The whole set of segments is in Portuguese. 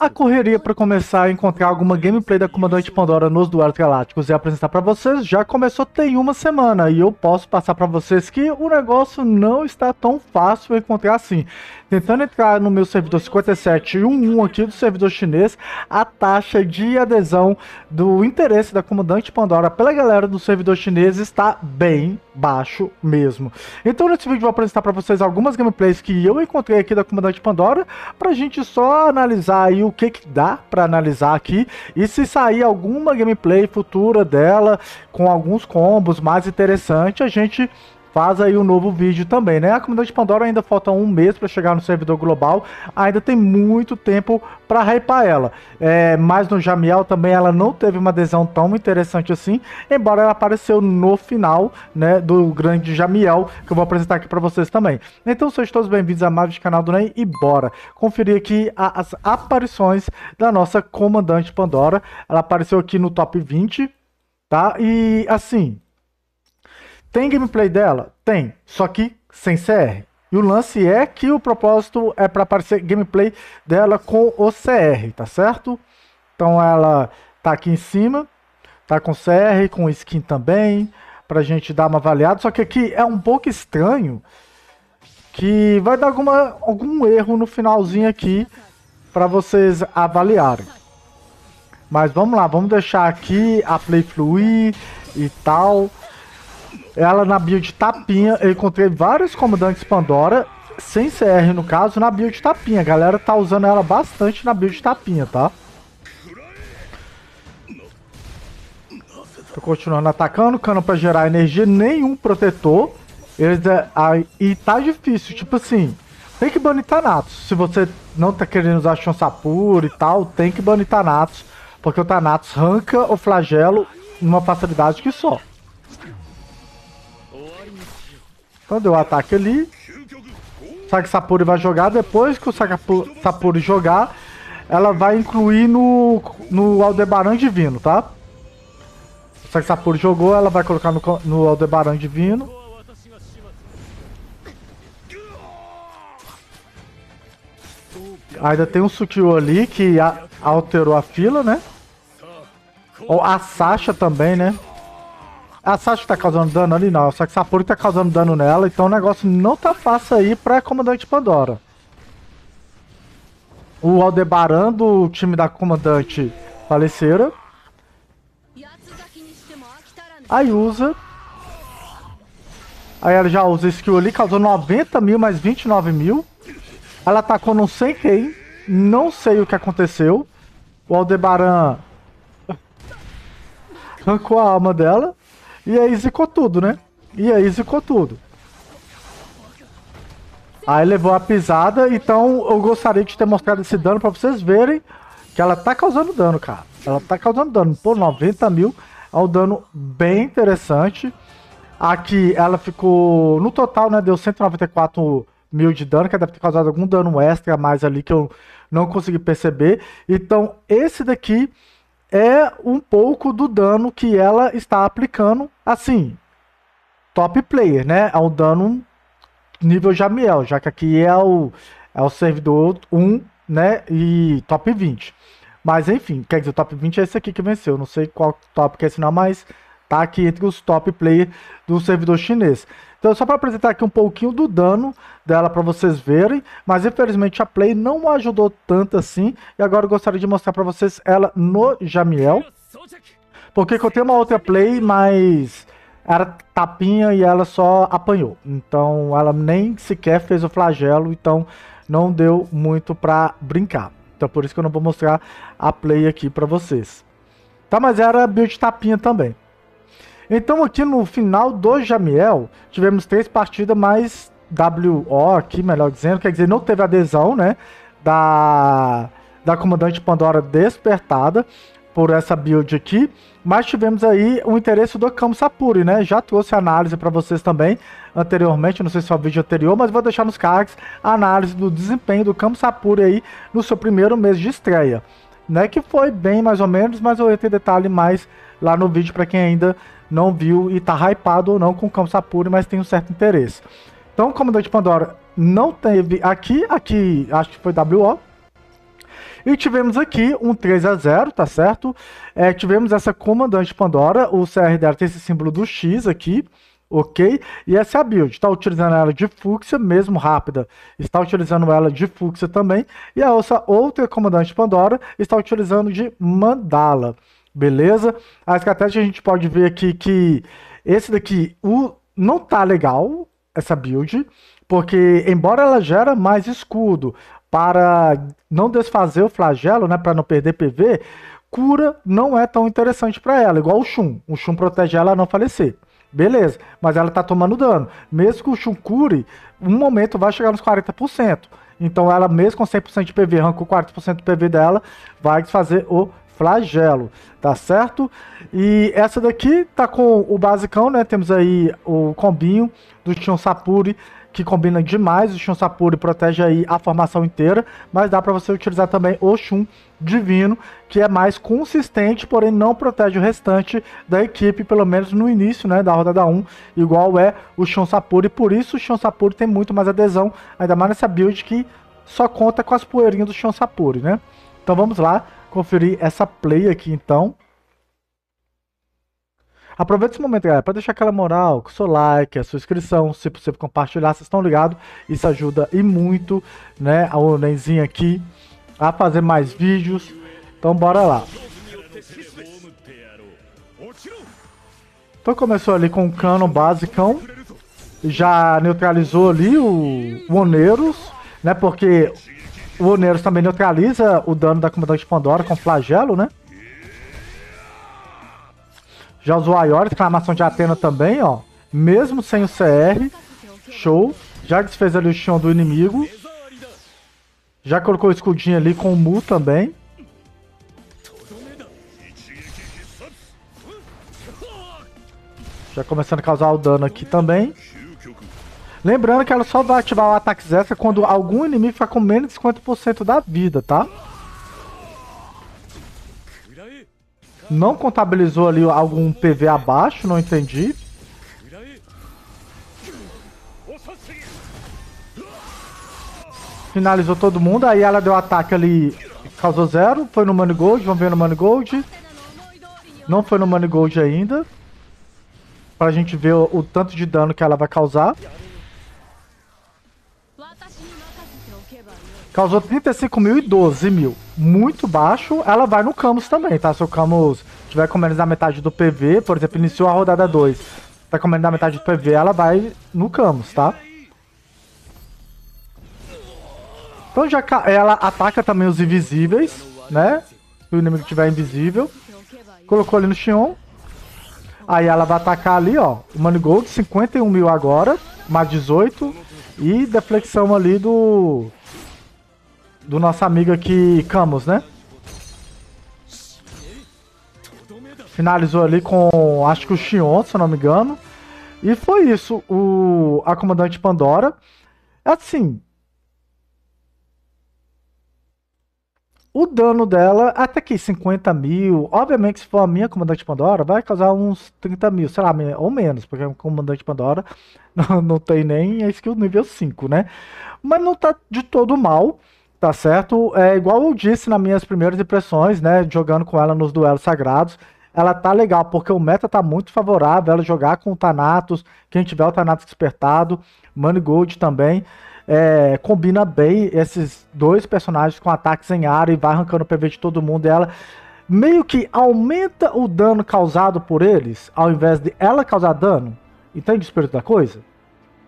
A correria para começar a encontrar alguma gameplay da Comandante Pandora nos Duelos Galácticos e apresentar para vocês já começou tem uma semana e eu posso passar para vocês que o negócio não está tão fácil encontrar assim. Tentando entrar no meu servidor 5711 aqui do servidor chinês, a taxa de adesão do interesse da Comandante Pandora pela galera do servidor chinês está bem baixo mesmo. Então nesse vídeo eu vou apresentar para vocês algumas gameplays que eu encontrei aqui da Comandante Pandora, pra gente só analisar aí o que que dá para analisar aqui e se sair alguma gameplay futura dela com alguns combos mais interessante, a gente faz aí um novo vídeo também, né? A comunidade de Pandora ainda falta um mês para chegar no servidor global, ainda tem muito tempo para hypar ela. É, mas no Jamiel também ela não teve uma adesão tão interessante assim, embora ela apareceu no final, né, do grande Jamiel, que eu vou apresentar aqui para vocês também. Então sejam todos bem-vindos a mais do canal do Ney e bora conferir aqui as aparições da nossa comandante Pandora. Ela apareceu aqui no top 20, tá? E assim, tem gameplay dela? Tem, só que sem CR. E o lance é que o propósito é para aparecer gameplay dela com o CR, tá certo? Então ela tá aqui em cima, tá com CR, com skin também, pra gente dar uma avaliada. Só que aqui é um pouco estranho que vai dar alguma, algum erro no finalzinho aqui para vocês avaliarem. Mas vamos lá, vamos deixar aqui a play fluir e tal. Ela na build tapinha, eu encontrei vários comandantes Pandora, sem CR no caso, na build tapinha. A galera tá usando ela bastante na build tapinha, tá? Tô continuando atacando, cano pra gerar energia, nenhum protetor. Eles, é, aí, e tá difícil, tipo assim, tem que banir Thanatos. Se você não tá querendo usar chança e tal, tem que banir Thanatos, porque o Thanatos arranca o flagelo numa facilidade que só. Então deu o um ataque ali. Saki Sapuri vai jogar. Depois que o Saki Sapuri jogar, ela vai incluir no, no Aldebaran Divino, tá? O Saki Sapuri jogou, ela vai colocar no, no Aldebaran Divino. Ainda tem um Sukiu ali que a, alterou a fila, né? Ou a Sasha também, né? A Sasha tá causando dano ali, não. Só que Sapuri tá causando dano nela, então o negócio não tá fácil aí pra Comandante Pandora. O Aldebaran do time da Comandante falecera. Aí usa. Aí ela já usa skill ali, causou 90 mil mais 29 mil. Ela atacou num 100 quem. Não sei o que aconteceu. O Aldebaran arrancou a alma dela. E aí zicou tudo, né? E aí zicou tudo. Aí levou a pisada, então eu gostaria de ter mostrado esse dano pra vocês verem que ela tá causando dano, cara. Ela tá causando dano. Pô, 90 mil é um dano bem interessante. Aqui ela ficou, no total, né, deu 194 mil de dano, que deve ter causado algum dano extra a mais ali que eu não consegui perceber. Então esse daqui é um pouco do dano que ela está aplicando, assim, top player, né? É um dano nível Jamiel, já que aqui é o, é o servidor 1, né? E top 20. Mas enfim, quer dizer, o top 20 é esse aqui que venceu. Não sei qual top que é esse não, mas aqui entre os top players do servidor chinês. Então, só para apresentar aqui um pouquinho do dano dela para vocês verem, mas infelizmente a play não ajudou tanto assim. E agora eu gostaria de mostrar para vocês ela no Jamiel. Porque eu tenho uma outra play, mas era tapinha e ela só apanhou. Então ela nem sequer fez o flagelo, então não deu muito para brincar. Então por isso que eu não vou mostrar a play aqui para vocês. Tá, mas era build tapinha também. Então aqui no final do Jamiel, tivemos três partidas mais WO aqui, melhor dizendo, quer dizer, não teve adesão, né, da, da Comandante Pandora despertada por essa build aqui, mas tivemos aí o interesse do Camus Sapuri, né? Já trouxe análise para vocês também anteriormente, não sei se foi o vídeo anterior, mas vou deixar nos cards a análise do desempenho do Camus Sapuri aí no seu primeiro mês de estreia, né? Que foi bem mais ou menos, mas eu entro detalhe mais lá no vídeo para quem ainda não viu e tá hypado ou não com Sapuri, mas tem um certo interesse. Então, o Comandante Pandora não teve aqui, aqui acho que foi WO. E tivemos aqui um 3 a 0 tá certo? É, tivemos essa Comandante Pandora, o CR dela tem esse símbolo do X aqui, ok? E essa é a build, está utilizando ela de fúcsia, mesmo rápida, está utilizando ela de fúcsia também. E a outra, outra Comandante Pandora está utilizando de Mandala. Beleza? A estratégia a gente pode ver aqui que esse daqui o, não tá legal, essa build, porque embora ela gera mais escudo para não desfazer o flagelo, né, para não perder PV, cura não é tão interessante para ela, igual o Shun. O Shun protege ela a não falecer. Beleza, mas ela tá tomando dano. Mesmo que o Shun cure, um momento vai chegar nos 40%. Então ela mesmo com 100% de PV, arrancou 40% do PV dela, vai desfazer o flagelo, tá certo? E essa daqui tá com o basicão, né? Temos aí o combinho do Chon Sapuri, que combina demais. O Chon Sapuri protege aí a formação inteira, mas dá para você utilizar também o Shun Divino, que é mais consistente, porém não protege o restante da equipe, pelo menos no início né, da rodada 1, igual é o Chon Sapuri. Por isso o Shun Sapuri tem muito mais adesão, ainda mais nessa build que só conta com as poeirinhas do Chon Sapuri, né? Então vamos lá, conferir essa play aqui então. Aproveita esse momento, galera, para deixar aquela moral, com seu like, a sua inscrição, se possível compartilhar, vocês estão ligados, isso ajuda e muito, né, a Onenzinha aqui a fazer mais vídeos. Então bora lá. Então começou ali com o cano basicão, já neutralizou ali o, o Oneiros, né, porque o Oneros também neutraliza o dano da Comandante Pandora com flagelo, né? Já usou a Iori, exclamação de Atena também, ó. Mesmo sem o CR. Show. Já desfez ali o chão do inimigo. Já colocou o escudinho ali com o Mu também. Já começando a causar o dano aqui também. Lembrando que ela só vai ativar o ataque extra quando algum inimigo ficar com menos de 50% da vida, tá? Não contabilizou ali algum PV abaixo, não entendi. Finalizou todo mundo, aí ela deu ataque ali, causou zero, foi no money gold, vamos ver no money gold? Não foi no money gold ainda. Pra gente ver o, o tanto de dano que ela vai causar. Causou 35 mil e 12 mil. Muito baixo. Ela vai no Camus também, tá? Se o Camus tiver com menos da metade do PV, por exemplo, iniciou a rodada 2, tá com menos da metade do PV, ela vai no Camus, tá? Então já ela ataca também os invisíveis, né? Se o inimigo tiver invisível. Colocou ali no Xion. Aí ela vai atacar ali, ó. O Gold, 51 mil agora. Mais 18. E deflexão ali do do nosso amigo aqui, Camus, né? Finalizou ali com, acho que o Xion, se eu não me engano. E foi isso, o, a Comandante Pandora. É assim, O dano dela, é até que 50 mil. Obviamente, se for a minha comandante Pandora, vai causar uns 30 mil, sei lá, ou menos, porque a comandante Pandora não, não tem nem a é skill nível 5, né? Mas não tá de todo mal. Tá certo? É igual eu disse nas minhas primeiras impressões, né? Jogando com ela nos duelos sagrados. Ela tá legal, porque o meta tá muito favorável. Ela jogar com o Thanatos. Quem tiver o Thanatos despertado, gold também. É, combina bem esses dois personagens com ataques em área e vai arrancando o PV de todo mundo. E ela meio que aumenta o dano causado por eles, ao invés de ela causar dano. Entende o espírito da coisa?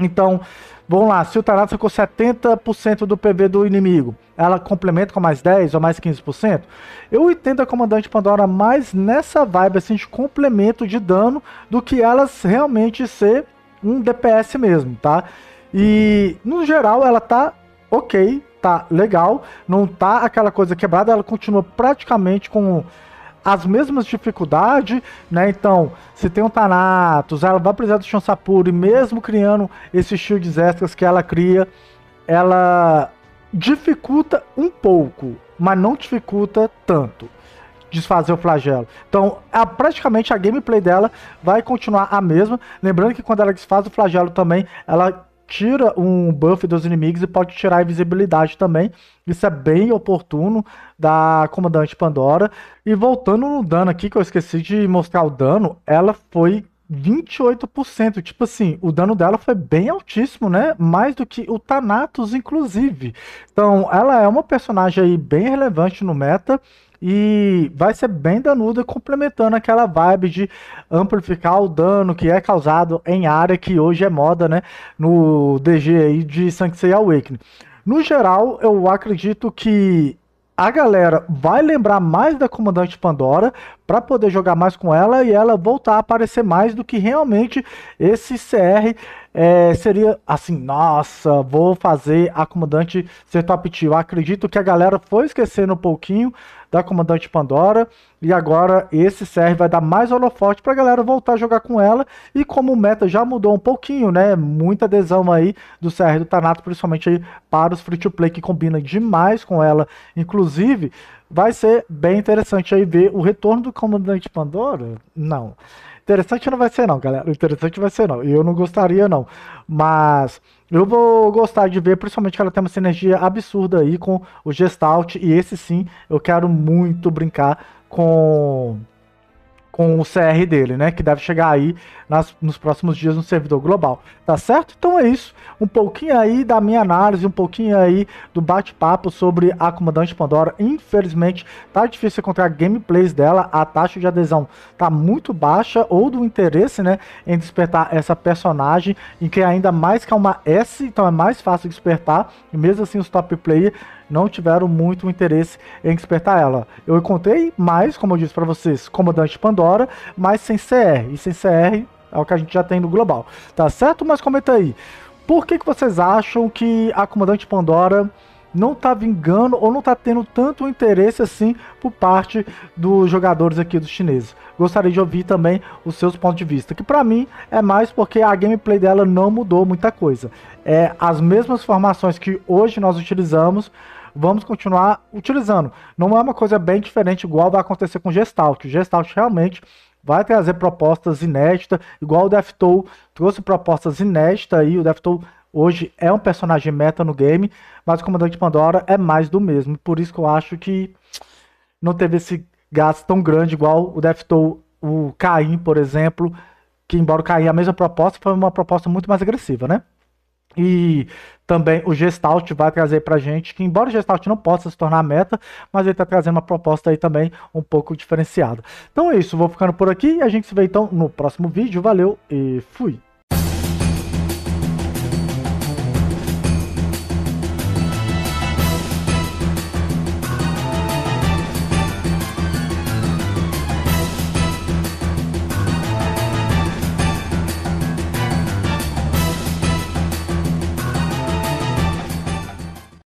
Então, vamos lá, se o Tarato ficou 70% do PV do inimigo, ela complementa com mais 10 ou mais 15%, eu entendo a Comandante Pandora mais nessa vibe assim, de complemento de dano do que elas realmente ser um DPS mesmo, tá? E no geral ela tá ok, tá legal, não tá aquela coisa quebrada, ela continua praticamente com as mesmas dificuldades, né? Então, se tem um Thanatos, ela vai precisar do Shinsapuro, e mesmo criando esses shields extras que ela cria, ela dificulta um pouco, mas não dificulta tanto desfazer o flagelo. Então, a, praticamente a gameplay dela vai continuar a mesma. Lembrando que quando ela desfaz o flagelo também, ela tira um buff dos inimigos e pode tirar a invisibilidade também. Isso é bem oportuno da Comandante Pandora. E voltando no dano aqui, que eu esqueci de mostrar o dano, ela foi 28%. Tipo assim, o dano dela foi bem altíssimo, né? Mais do que o Thanatos, inclusive. Então, ela é uma personagem aí bem relevante no meta. E vai ser bem danuda, complementando aquela vibe de amplificar o dano que é causado em área que hoje é moda, né? No DG aí de Sanctuary Awakening. No geral, eu acredito que a galera vai lembrar mais da Comandante Pandora, para poder jogar mais com ela e ela voltar a aparecer mais do que realmente esse CR é, seria assim, nossa, vou fazer a comandante ser top tier. acredito que a galera foi esquecendo um pouquinho da comandante Pandora e agora esse CR vai dar mais holofote para a galera voltar a jogar com ela e como o meta já mudou um pouquinho, né, muita adesão aí do CR do Tanato principalmente aí para os free to play que combina demais com ela, inclusive Vai ser bem interessante aí ver o retorno do comandante Pandora? Não. Interessante não vai ser não, galera. Interessante vai ser não. E eu não gostaria não. Mas eu vou gostar de ver, principalmente que ela tem uma sinergia absurda aí com o Gestalt. E esse sim, eu quero muito brincar com com o CR dele, né? Que deve chegar aí nas, nos próximos dias no servidor global, tá certo? Então é isso, um pouquinho aí da minha análise, um pouquinho aí do bate-papo sobre a Comandante Pandora. Infelizmente, tá difícil encontrar gameplays dela, a taxa de adesão tá muito baixa, ou do interesse, né, em despertar essa personagem, em que ainda mais que é uma S, então é mais fácil despertar, e mesmo assim os top player não tiveram muito interesse em despertar ela. Eu encontrei mais, como eu disse para vocês, Comandante Pandora, mas sem CR. E sem CR é o que a gente já tem no global. Tá certo? Mas comenta aí. Por que, que vocês acham que a Comandante Pandora não tá vingando ou não tá tendo tanto interesse assim por parte dos jogadores aqui dos chineses. Gostaria de ouvir também os seus pontos de vista, que para mim é mais porque a gameplay dela não mudou muita coisa. É as mesmas formações que hoje nós utilizamos, vamos continuar utilizando. Não é uma coisa bem diferente, igual vai acontecer com o Gestalt. O Gestalt realmente vai trazer propostas inéditas, igual o DevTool trouxe propostas inéditas aí, o DevTool hoje é um personagem meta no game, mas o Comandante Pandora é mais do mesmo, por isso que eu acho que não teve esse gasto tão grande igual o DevTool, o Caim, por exemplo, que embora o a mesma proposta, foi uma proposta muito mais agressiva, né? E também o Gestalt vai trazer para a gente que, embora o Gestalt não possa se tornar meta, mas ele está trazendo uma proposta aí também um pouco diferenciada. Então é isso, vou ficando por aqui e a gente se vê então no próximo vídeo. Valeu e fui!